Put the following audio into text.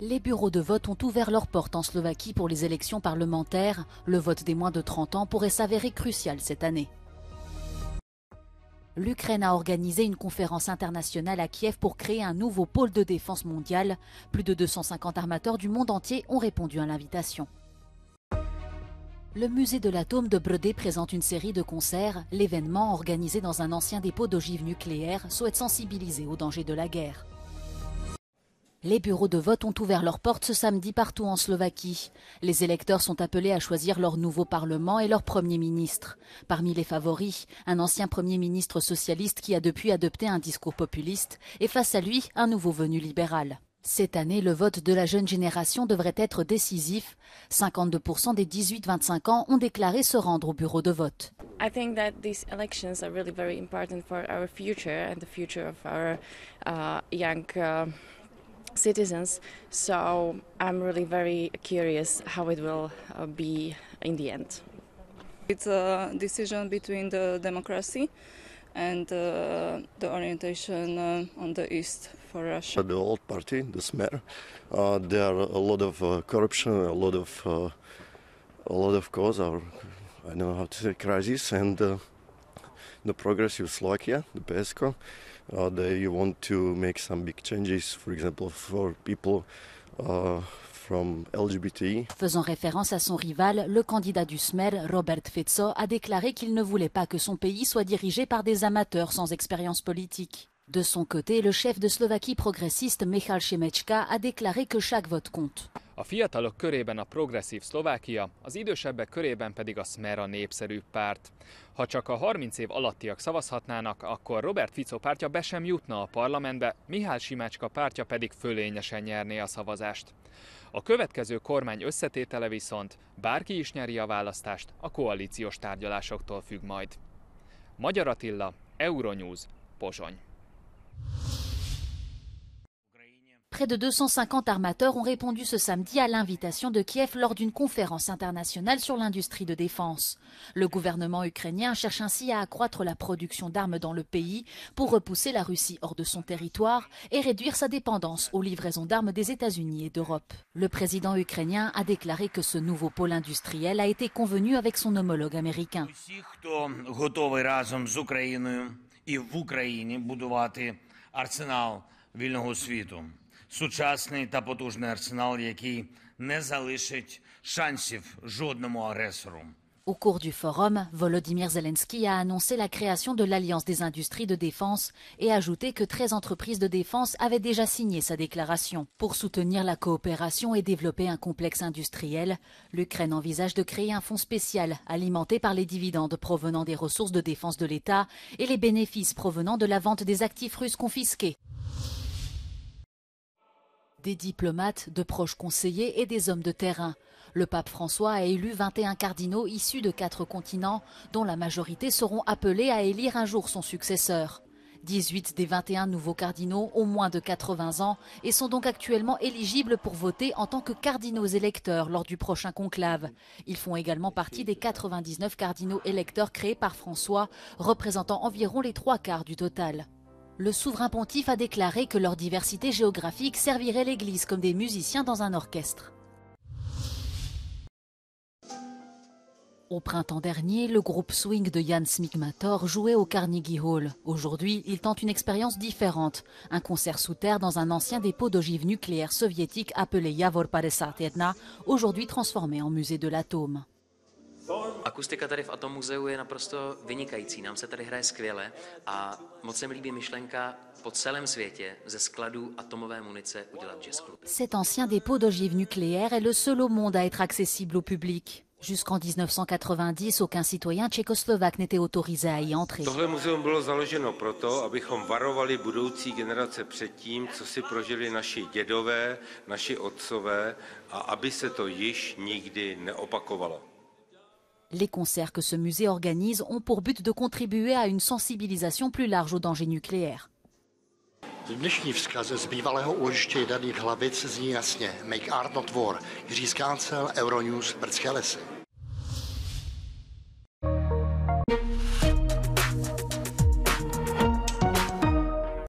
Les bureaux de vote ont ouvert leurs portes en Slovaquie pour les élections parlementaires. Le vote des moins de 30 ans pourrait s'avérer crucial cette année. L'Ukraine a organisé une conférence internationale à Kiev pour créer un nouveau pôle de défense mondial. Plus de 250 armateurs du monde entier ont répondu à l'invitation. Le musée de l'atome de Brodé présente une série de concerts. L'événement, organisé dans un ancien dépôt d'ogives nucléaires, souhaite sensibiliser aux dangers de la guerre. Les bureaux de vote ont ouvert leurs portes ce samedi partout en Slovaquie. Les électeurs sont appelés à choisir leur nouveau Parlement et leur Premier ministre. Parmi les favoris, un ancien Premier ministre socialiste qui a depuis adopté un discours populiste et face à lui un nouveau venu libéral. Cette année, le vote de la jeune génération devrait être décisif. 52% des 18-25 ans ont déclaré se rendre au bureau de vote. citizens. So I'm really very curious how it will uh, be in the end. It's a decision between the democracy and uh, the orientation uh, on the east for Russia. The old party, the Smer, uh, there are a lot of uh, corruption, a lot of uh, a lot of cause, or I don't know how to say, crisis, and the the uh, want to make some big changes, for example, for people uh, From LGBT. Faisant référence à son rival, le candidat du SMER, Robert Fezzo, a déclaré qu'il ne voulait pas que son pays soit dirigé par des amateurs sans expérience politique. De son côté, le chef de Slovaquie progressiste Michal Semecska a déclaré que chaque vote compte. A fiatalok körében a progresszív Szlovákia, az idősebbek körében pedig a Smer a népszerű párt. Ha csak a 30 év alattiak szavazhatnának, akkor Robert Fico pártja be sem jutna a parlamentbe, Mihály Simácska pártja pedig fölényesen nyerné a szavazást. A következő kormány összetétele viszont, bárki is nyeri a választást, a koalíciós tárgyalásoktól függ majd. Magyar Attila, Euronews, Pozsony. près de 250 armateurs ont répondu ce samedi à l'invitation de Kiev lors d'une conférence internationale sur l'industrie de défense. Le gouvernement ukrainien cherche ainsi à accroître la production d'armes dans le pays pour repousser la Russie hors de son territoire et réduire sa dépendance aux livraisons d'armes des États-Unis et d'Europe. Le président ukrainien a déclaré que ce nouveau pôle industriel a été convenu avec son homologue américain. Au cours du forum, Volodymyr Zelensky a annoncé la création de l'Alliance des industries de défense et ajouté que 13 entreprises de défense avaient déjà signé sa déclaration. Pour soutenir la coopération et développer un complexe industriel, l'Ukraine envisage de créer un fonds spécial alimenté par les dividendes provenant des ressources de défense de l'État et les bénéfices provenant de la vente des actifs russes confisqués des diplomates, de proches conseillers et des hommes de terrain. Le pape François a élu 21 cardinaux issus de quatre continents, dont la majorité seront appelés à élire un jour son successeur. 18 des 21 nouveaux cardinaux ont moins de 80 ans et sont donc actuellement éligibles pour voter en tant que cardinaux électeurs lors du prochain conclave. Ils font également partie des 99 cardinaux électeurs créés par François, représentant environ les trois quarts du total le souverain pontife a déclaré que leur diversité géographique servirait l'Église comme des musiciens dans un orchestre. Au printemps dernier, le groupe swing de Jan Smigmator jouait au Carnegie Hall. Aujourd'hui, il tente une expérience différente, un concert sous terre dans un ancien dépôt d'ogives nucléaires soviétiques appelé Yavor Sartetna, aujourd'hui transformé en musée de l'atome. Akustika tady v Atom muzeu je naprosto vynikající, nám se tady hraje skvěle a moc se mi líbí myšlenka po celém světě ze skladů atomové munice udělat jazz club. Cet ancien dépôt d'ogives nucléaires est le seul au monde à être accessible au public. Jusqu'en 1990, aucun citoyen tchécoslovaque n'était autorisé à y entrer. Tohle muzeum bylo založeno proto, abychom varovali budoucí generace před tím, co si prožili naši dědové, naši otcové a aby se to již nikdy neopakovalo. Les concerts que ce musée organise ont pour but de contribuer à une sensibilisation plus large aux dangers nucléaires.